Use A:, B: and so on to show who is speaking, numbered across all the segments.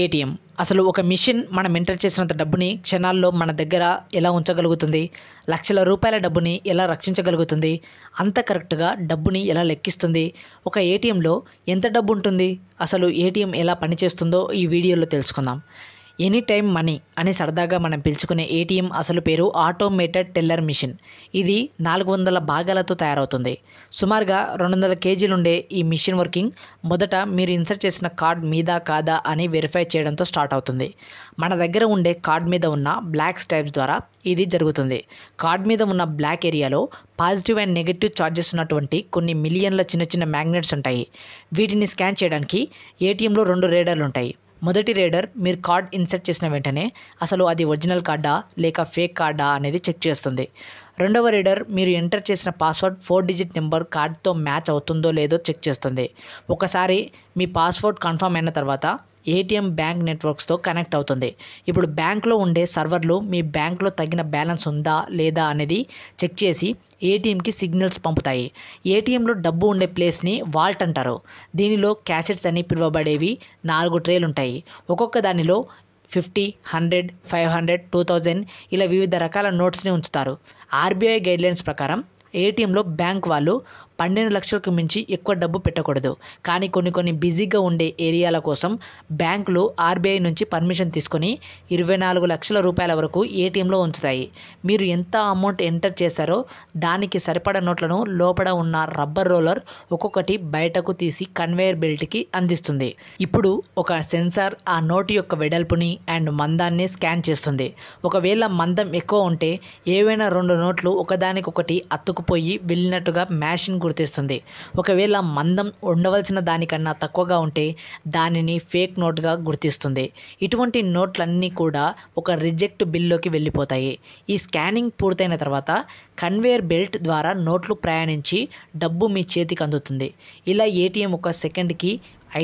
A: ATM అసలు ఒక machine మనం ఎంటర్ చేసినంత డబ్బుని క్షణాల్లో మన దగ్గర ఎలా ఉంచగలుగుతుంది లక్షల రూపాయల డబ్బుని ఎలా రక్షించగలుగుతుంది అంత కరెక్ట్గా డబ్బుని ఎలా లెక్కిస్తుంది ఒక ఏటీఎంలో ఎంత డబ్బు ఉంటుంది అసలు ఏటీఎం ఎలా పనిచేస్తుందో ఈ వీడియోలో తెలుసుకుందాం ఎనీ టైం మనీ అని సరదాగా మనం పిలుచుకునే ఏటీఎం అసలు పేరు ఆటోమేటెడ్ టెల్లర్ మిషన్ ఇది నాలుగు వందల భాగాలతో తయారవుతుంది సుమారుగా రెండు వందల కేజీలుండే ఈ మిషన్ వర్కింగ్ మొదట మీరు ఇన్సర్ట్ చేసిన కార్డ్ మీదా కాదా అని వెరిఫై చేయడంతో స్టార్ట్ అవుతుంది మన దగ్గర ఉండే కార్డ్ మీద ఉన్న బ్లాక్ స్టైప్స్ ద్వారా ఇది జరుగుతుంది కార్డ్ మీద ఉన్న బ్లాక్ ఏరియాలో పాజిటివ్ అండ్ నెగిటివ్ ఛార్జెస్ ఉన్నటువంటి కొన్ని మిలియన్ల చిన్న చిన్న మ్యాగ్నెట్స్ ఉంటాయి వీటిని స్కాన్ చేయడానికి ఏటీఎంలో రెండు రేడర్లు ఉంటాయి మొదటి రేడర్ మీరు కార్డ్ ఇన్సర్ట్ చేసిన వెంటనే అసలు అది ఒరిజినల్ కార్డా లేక ఫేక్ కార్డా అనేది చెక్ చేస్తుంది రెండవ రీడర్ మీరు ఎంటర్ చేసిన పాస్వర్డ్ ఫోర్ డిజిట్ నెంబర్ కార్డ్తో మ్యాచ్ అవుతుందో లేదో చెక్ చేస్తుంది ఒకసారి మీ పాస్వర్డ్ కన్ఫర్మ్ అయిన తర్వాత ఏటీఎం బ్యాంక్ నెట్వర్క్స్తో కనెక్ట్ అవుతుంది ఇప్పుడు బ్యాంక్లో ఉండే సర్వర్లు మీ బ్యాంక్లో తగిన బ్యాలెన్స్ ఉందా లేదా అనేది చెక్ చేసి ఏటీఎంకి సిగ్నల్స్ పంపుతాయి ఏటీఎంలో డబ్బు ఉండే ప్లేస్ని వాల్ట్ అంటారు దీనిలో క్యాసెట్స్ అని పిలువబడేవి నాలుగు ట్రేలు ఉంటాయి ఒక్కొక్క దానిలో fifty hundred five hundred two thousand ఇలా వివిధ రకాల నోట్స్ని ఉంచుతారు ఆర్బీఐ గైడ్లైన్స్ ప్రకారం ఏటీఎంలో బ్యాంక్ వాళ్ళు పన్నెండు లక్షలకు మించి ఎక్కువ డబ్బు పెట్టకూడదు కానీ కొన్ని కొన్ని బిజీగా ఉండే ఏరియాల కోసం బ్యాంకులు ఆర్బీఐ నుంచి పర్మిషన్ తీసుకొని ఇరవై నాలుగు లక్షల రూపాయల వరకు ఏటీఎంలో ఉంచుతాయి మీరు ఎంత అమౌంట్ ఎంటర్ చేశారో దానికి సరిపడా నోట్లను లోపల ఉన్న రబ్బర్ రోలర్ ఒక్కొక్కటి బయటకు తీసి కన్వేయర్ బెల్ట్కి అందిస్తుంది ఇప్పుడు ఒక సెన్సార్ ఆ నోటు యొక్క వెడల్పుని అండ్ మందాన్ని స్కాన్ చేస్తుంది ఒకవేళ మందం ఎక్కువ ఉంటే ఏవైనా రెండు నోట్లు ఒకదానికొకటి అత్తుకుపోయి వెళ్ళినట్టుగా మ్యాషిన్ గుర్తిస్తుంది ఒకవేళ మందం ఉండవలసిన దానికన్నా తక్కువగా ఉంటే దానిని ఫేక్ నోట్గా గుర్తిస్తుంది ఇటువంటి నోట్లన్నీ కూడా ఒక రిజెక్ట్ బిల్లోకి వెళ్ళిపోతాయి ఈ స్కానింగ్ పూర్తయిన తర్వాత కన్వేయర్ బెల్ట్ ద్వారా నోట్లు ప్రయాణించి డబ్బు మీ చేతికి అందుతుంది ఇలా ఏటీఎం ఒక సెకండ్కి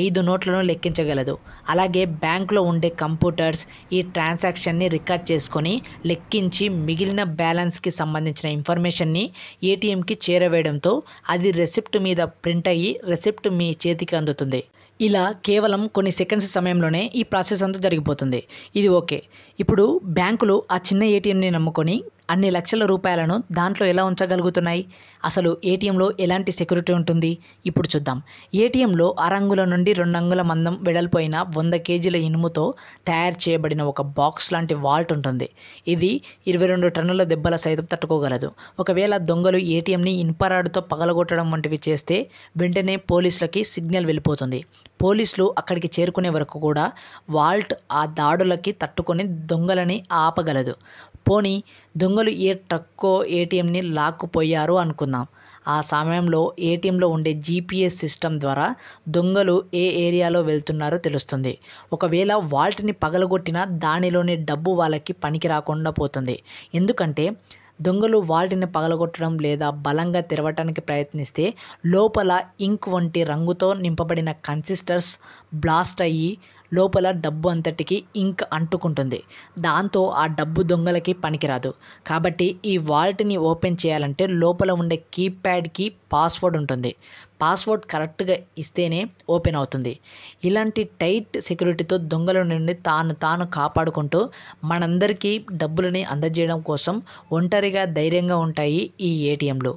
A: ఐదు నోట్లను లెక్కించగలదు అలాగే బ్యాంకులో ఉండే కంప్యూటర్స్ ఈ ట్రాన్సాక్షన్ని రికార్డ్ చేసుకొని లెక్కించి మిగిలిన బ్యాలెన్స్కి సంబంధించిన ఇన్ఫర్మేషన్ని ఏటీఎంకి చేరవేయడంతో అది రెసిప్ట్ మీద ప్రింట్ అయ్యి రెసిప్ట్ మీ చేతికి అందుతుంది ఇలా కేవలం కొన్ని సెకండ్స్ సమయంలోనే ఈ ప్రాసెస్ అంతా జరిగిపోతుంది ఇది ఓకే ఇప్పుడు బ్యాంకులు ఆ చిన్న ఏటీఎంని నమ్ముకొని అన్ని లక్షల రూపాయలను దాంట్లో ఎలా ఉంచగలుగుతున్నాయి అసలు ఏటీఎంలో ఎలాంటి సెక్యూరిటీ ఉంటుంది ఇప్పుడు చూద్దాం ఏటీఎంలో అరంగుల నుండి రెండు అంగుల మందం వెడల్పోయిన వంద కేజీల ఇనుముతో తయారు చేయబడిన ఒక బాక్స్ లాంటి వాల్ట్ ఉంటుంది ఇది ఇరవై రెండు టన్నుల దెబ్బల సైతం తట్టుకోగలదు ఒకవేళ దొంగలు ఏటీఎంని ఇన్పరాడుతో పగలగొట్టడం వంటివి చేస్తే వెంటనే పోలీసులకి సిగ్నల్ వెళ్ళిపోతుంది పోలీసులు అక్కడికి చేరుకునే వరకు కూడా వాల్ట్ ఆ దాడులకి తట్టుకొని దొంగలని ఆపగలదు పోనీ దొంగలు ఏ ట్రక్కో ఏటీఎంని లాక్కుపోయారు అనుకుందాం ఆ సమయంలో ఏటీఎంలో ఉండే జీపీఎస్ సిస్టమ్ ద్వారా దొంగలు ఏ ఏరియాలో వెళ్తున్నారో తెలుస్తుంది ఒకవేళ వాల్ట్ని పగలగొట్టినా దానిలోని డబ్బు వాళ్ళకి పనికి రాకుండా పోతుంది ఎందుకంటే దొంగలు వాల్ట్ని పగలగొట్టడం లేదా బలంగా తెరవటానికి ప్రయత్నిస్తే లోపల ఇంక్ వంటి రంగుతో నింపబడిన కన్సిస్టర్స్ బ్లాస్ట్ అయ్యి లోపల డబ్బు అంతటికి ఇంక్ అంటుకుంటుంది దాంతో ఆ డబ్బు దొంగలకి పనికిరాదు కాబట్టి ఈ వాల్ట్ని ఓపెన్ చేయాలంటే లోపల ఉండే కీప్యాడ్కి పాస్వర్డ్ ఉంటుంది పాస్వర్డ్ కరెక్ట్గా ఇస్తేనే ఓపెన్ అవుతుంది ఇలాంటి టైట్ సెక్యూరిటీతో దొంగల నుండి తాను తాను కాపాడుకుంటూ మనందరికీ డబ్బులని అందజేయడం కోసం ఒంటరిగా ధైర్యంగా ఉంటాయి ఈ ఏటీఎంలు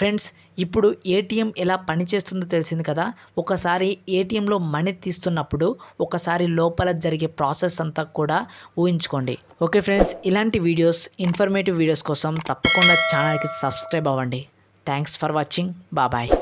A: ఫ్రెండ్స్ ఇప్పుడు ఏటీఎం ఎలా పనిచేస్తుందో తెలిసింది కదా ఒకసారి ఏటీఎంలో మనీ తీస్తున్నప్పుడు ఒకసారి లోపల జరిగే ప్రాసెస్ అంతా కూడా ఊహించుకోండి ఓకే ఫ్రెండ్స్ ఇలాంటి వీడియోస్ ఇన్ఫర్మేటివ్ వీడియోస్ కోసం తప్పకుండా ఛానల్కి సబ్స్క్రైబ్ అవ్వండి థ్యాంక్స్ ఫర్ వాచింగ్ బాబాయ్